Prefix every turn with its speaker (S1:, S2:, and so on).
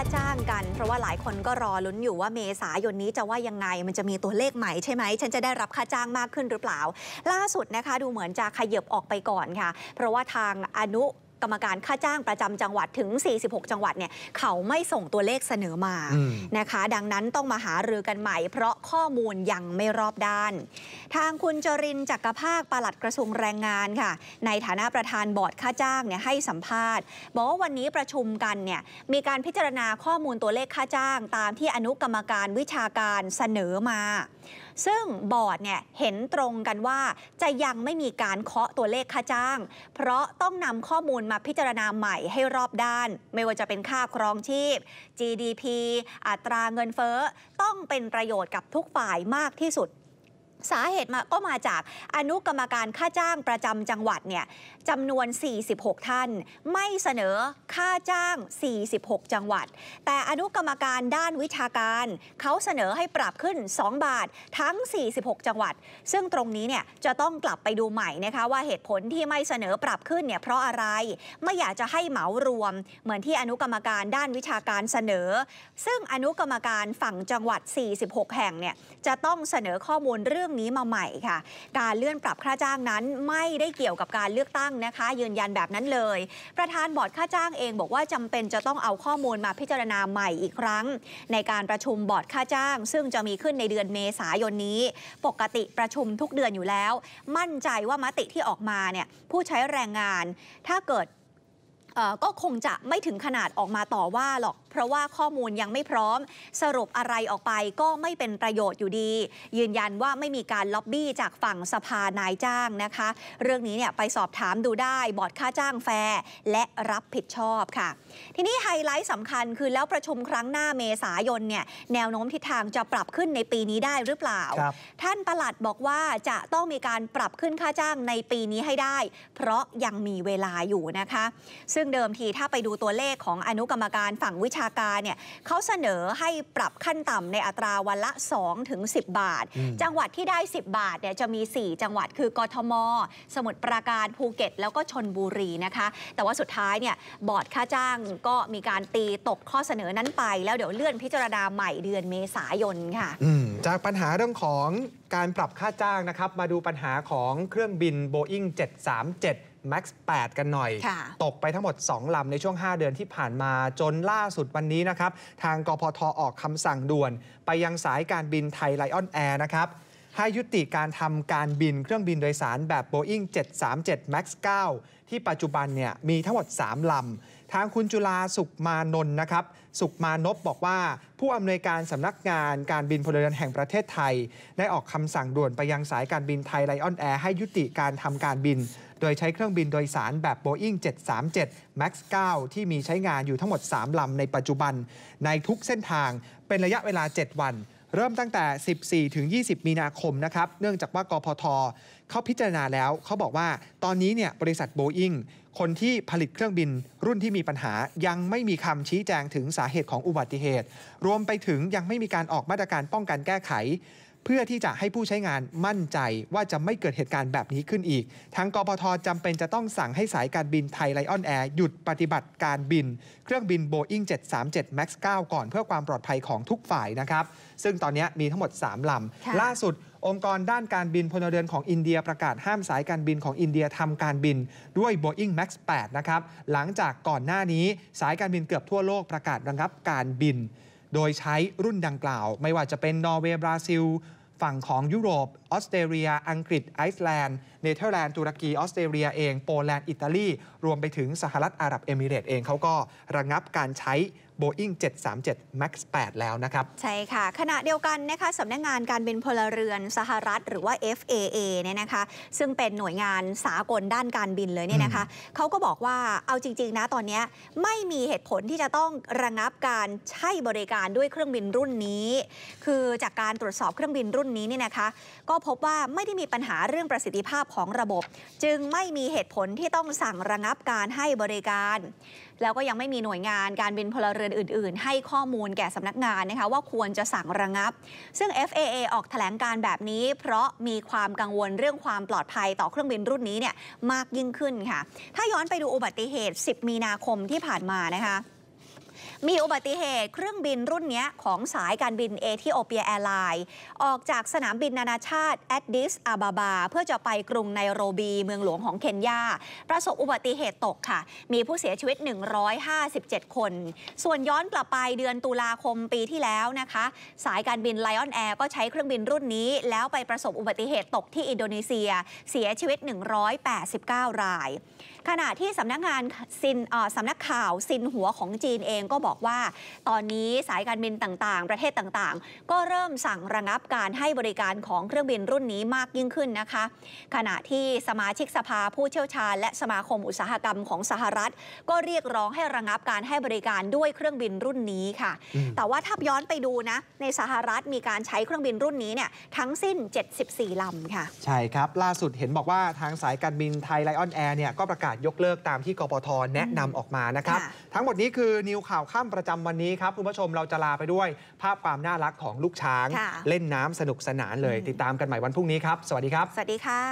S1: ค่าจ้างกันเพราะว่าหลายคนก็รอลุ้นอยู่ว่าเมษายนนี้จะว่ายังไงมันจะมีตัวเลขใหม่ใช่ไหมฉันจะได้รับค่าจ้างมากขึ้นหรือเปล่า ล่าสุดนะคะดูเหมือนจะขยับออกไปก่อนค่ะ เพราะว่าทางอนุกรรมการค่าจ้างประจำจังหวัดถึง 46 จังหวัดเนี่ยเขาไม่ส่งตัวเลขเสนอมานะคะ ดังนั้นต้องมาหารือกันใหม่ เพราะข้อมูลยังไม่รอบด้าน ทางคุณจรินจักรภาคปลัดกระทรวงแรงงานค่ะ ในฐานะประธานบอร์ดค่าจ้างเนี่ยให้สัมภาษณ์บอกว่าวันนี้ประชุมกันเนี่ยมีการพิจารณาข้อมูลตัวเลขค่าจ้าง ตามที่อนุกรรมการวิชาการเสนอมาซึ่งบอร์ดเนี่ยเห็นตรงกันว่า จะยังไม่มีการเคาะตัวเลขค่าจ้าง เพราะต้องนำข้อมูลมาพิจารณาใหม่ให้รอบด้าน ไม่ว่าจะเป็นค่าครองชีพ GDP อัตราเงินเฟ้อ ต้องเป็นประโยชน์กับทุกฝ่ายมากที่สุดสาเหตุมาก็มาจากอนุกรรมการค่าจ้างประจำจังหวัดเนี่ยจำนวน 46 ท่าน ไม่เสนอค่าจ้าง 46 จังหวัด แต่อนุกรรมการด้านวิชาการเขาเสนอให้ปรับขึ้น 2 บาททั้ง 46 จังหวัดซึ่งตรงนี้เนี่ยจะต้องกลับไปดูใหม่นะคะว่าเหตุผลที่ไม่เสนอปรับขึ้นเนี่ยเพราะอะไร ไม่อยากจะให้เหมารวม เหมือนที่อนุกรรมการด้านวิชาการเสนอ ซึ่งอนุกรรมการฝั่งจังหวัด 46 แห่งเนี่ยจะต้องเสนอข้อมูลเรื่อง่องนี้มาใหม่ค่ะการเลื่อนปรับค่าจ้างนั้นไม่ได้เกี่ยวกับการเลือกตั้งนะคะยืนยันแบบนั้นเลย ประธานบอร์ดค่าจ้างเอง บอกว่าจำเป็นจะต้องเอาข้อมูลมาพิจารณาใหม่อีกครั้ง ในการประชุมบอร์ดค่าจ้าง ซึ่งจะมีขึ้นในเดือนเมษายนนี้ ปกติประชุมทุกเดือนอยู่แล้ว มั่นใจว่ามติที่ออกมาเนี่ยผู้ใช้แรงงาน ถ้าเกิดก็คงจะไม่ถึงขนาดออกมาต่อว่าหรอกเพราะว่าข้อมูลยังไม่พร้อม สรุปอะไรออกไปก็ไม่เป็นประโยชน์อยู่ดี ยืนยันว่าไม่มีการล็อบบี้จากฝั่งสภานายจ้างนะคะ เรื่องนี้เนี่ยไปสอบถามดูได้บอร์ดค่าจ้างแฟร์และรับผิดชอบค่ะ ทีนี้ไฮไลท์สำคัญคือแล้วประชุมครั้งหน้าเมษายนเนี่ยแนวโน้มทิศทางจะปรับขึ้นในปีนี้ได้หรือเปล่า ท่านประหลัดบอกว่าจะต้องมีการปรับขึ้นค่าจ้างในปีนี้ให้ได้เพราะยังมีเวลาอยู่นะคะ ซึ่งเดิมทีถ้าไปดูตัวเลขของอนุกรรมการฝั่งวิชาชาการเนี่ยเขาเสนอให้ปรับขั้นต่ำในอัตราวันละ2-10ถึง 10 บาท จังหวัดที่ได้ 10 บาทเนี่ยจะมี 4 จังหวัดคือกทม สมุทรปราการภูเก็ต แล้วก็ชนบุรีนะคะ แต่ว่าสุดท้ายเนี่ยบอร์ดค่าจ้างก็มีการตีตกข้อเสนอนั้นไปแล้วเดี๋ยวเลื่อนพิจารณาใหม่เดือนเมษายนค่ะ
S2: จากปัญหาเรื่องของการปรับค่าจ้างนะครับมาดูปัญหาของเครื่องบิน Boeing 737 Max 8กันหน่อย ตกไปทั้งหมด 2 ลำ ในช่วง 5 เดือนที่ผ่านมา จนล่าสุดวันนี้นะครับ ทาง กพท ออกคำสั่งด่วน ไปยังสายการบินไทยไลออนแอร์นะครับ ให้ยุติการทำการบินเครื่องบินโดยสารแบบ Boeing 737 MAX 9 ที่ปัจจุบันเนี่ยมีทั้งหมด 3 ลำ ทางคุณจุลาสุขมานนท์นะครับ สุขมานพบอกว่าผู้อำนวยการสำนักงานการบินพลเรือนแห่งประเทศไทย ได้ออกคำสั่งด่วนไปยังสายการบินไทยไลออนแอร์ให้ยุติการทำการบินโดยใช้เครื่องบินโดยสารแบบ Boeing 737 MAX 9 ที่มีใช้งานอยู่ทั้งหมด 3 ลำในปัจจุบัน ในทุกเส้นทาง เป็นระยะเวลา 7 วัน เริ่มตั้งแต่ 14 ถึง 20 มีนาคมนะครับ เนื่องจากว่ากพท เขาพิจารณาแล้ว เขาบอกว่าตอนนี้เนี่ยบริษัท Boeing คนที่ผลิตเครื่องบินรุ่นที่มีปัญหายังไม่มีคำชี้แจงถึงสาเหตุของอุบัติเหตุ รวมไปถึงยังไม่มีการออกมาตรการป้องกันแก้ไขเพื่อที่จะให้ผู้ใช้งานมั่นใจว่าจะไม่เกิดเหตุการณ์แบบนี้ขึ้นอีก ทั้งกพทจำเป็นจะต้องสั่งให้สายการบินไทยไลออนแอร์ หยุดปฏิบัติการบิน เครื่องบิน Boeing 737 MAX 9 ก่อนเพื่อความปลอดภัยของทุกฝ่ายนะครับ ซึ่งตอนนี้มีทั้งหมด 3 ลำ ล่าสุด องค์กรด้านการบินพลเรือนของอินเดียประกาศห้ามสายการบินของอินเดียทำการบินด้วย Boeing Max 8 นะครับ หลังจากก่อนหน้านี้สายการบินเกือบทั่วโลกประกาศระงับการบินโดยใช้รุ่นดังกล่าวไม่ว่าจะเป็นนอร์เวย์บราซิล ฝั่งของยุโรปออสเตรเลีย อังกฤษไอซ์แลนด์เนเธอร์แลนด์ตุรกีออสเตรเลียเองโปแลนด์อิตาลีรวมไปถึงสหรัฐอาหรับเอมิเรตเองเขาก็ระงับการใช้โบอิ n 737 MAX 8 แล้วนะครับ
S1: ใช่ค่ะ ขณะเดียวกันนะคะสำนักงงานการบินพลเรือนสหรัฐหรือว่า FAA เนี่ยนะคะซึ่งเป็นหน่วยงานสากลด้านการบินเลยเนี่ยนะคะเขาก็บอกว่าเอาจริง ๆ นะ ตอนนี้ไม่มีเหตุผลที่จะต้องระงับการใช้บริการด้วยเครื่องบินรุ่นนี้ คือจากการตรวจสอบเครื่องบินรุ่นนี้เนี่ยนะคะก็พบว่าไม่ได้มีปัญหาเรื่องประสิทธิภาพของระบบ จึงไม่มีเหตุผลที่ต้องสั่งระงับการให้บริการแล้วก็ยังไม่มีหน่วยงานการบินพลเรือนอื่นๆ ให้ข้อมูลแก่สำนักงานนะคะ ว่าควรจะสั่งระงับ ซึ่ง FAA ออกแถลงการแบบนี้ เพราะมีความกังวลเรื่องความปลอดภัยต่อเครื่องบินรุ่นนี้เนี่ยมากยิ่งขึ้นค่ะ ถ้าย้อนไปดูอุบัติเหตุ 10 มีนาคมที่ผ่านมานะคะมีอุบัติเหตุเครื่องบินรุ่นนี้ของสายการบินเอธิโอเปียแอร์ไลน์ออกจากสนามบินนานาชาติแอดดิสอาบาบา เพื่อจะไปกรุงไนโรบีเมืองหลวงของเคนยาประสบอุบัติเหตุตกค่ะ มีผู้เสียชีวิต 157 คน ส่วนย้อนกลับไปเดือนตุลาคมปีที่แล้วนะคะ สายการบินไลออนแอร์ก็ใช้เครื่องบินรุ่นนี้แล้วไปประสบอุบัติเหตุตกที่อินโดนีเซียเสียชีวิต 189 ราย ขณะที่สำนักงานสินสำนักข่าวซินหัวของจีนเองก็บอกบอกว่าตอนนี้สายการบินต่าง ๆ ประเทศต่างๆ ก็เริ่มสั่งระงับการให้บริการของเครื่องบินรุ่นนี้มากยิ่งขึ้นนะคะ ขณะที่สมาชิกสภาผู้เชี่ยวชาญ และสมาคมอุตสาหกรรมของสหรัฐก็เรียกร้องให้ระงับการให้บริการด้วยเครื่องบินรุ่นนี้ค่ะ แต่ว่าถ้าย้อนไปดูนะในสหรัฐมีการใช้เครื่องบินรุ่นนี้เนี่ยทั้งสิ้น 74ลำค่ะ
S2: ใช่ครับล่าสุดเห็นบอกว่าทางสายการบินไทยไลออนแอร์เนี่ยก็ประกาศยกเลิกตามที่กปทแนะนำออกมานะครับทั้งหมดนี้คือนิวข่าวค่ค่ำประจำวันนี้ครับ คุณผู้ชมเราจะลาไปด้วย ภาพความน่ารักของลูกช้าง เล่นน้ำสนุกสนานเลย ติดตามกันใหม่วันพรุ่งนี้ครับ สวัสดีครับ สวัสดีค่ะ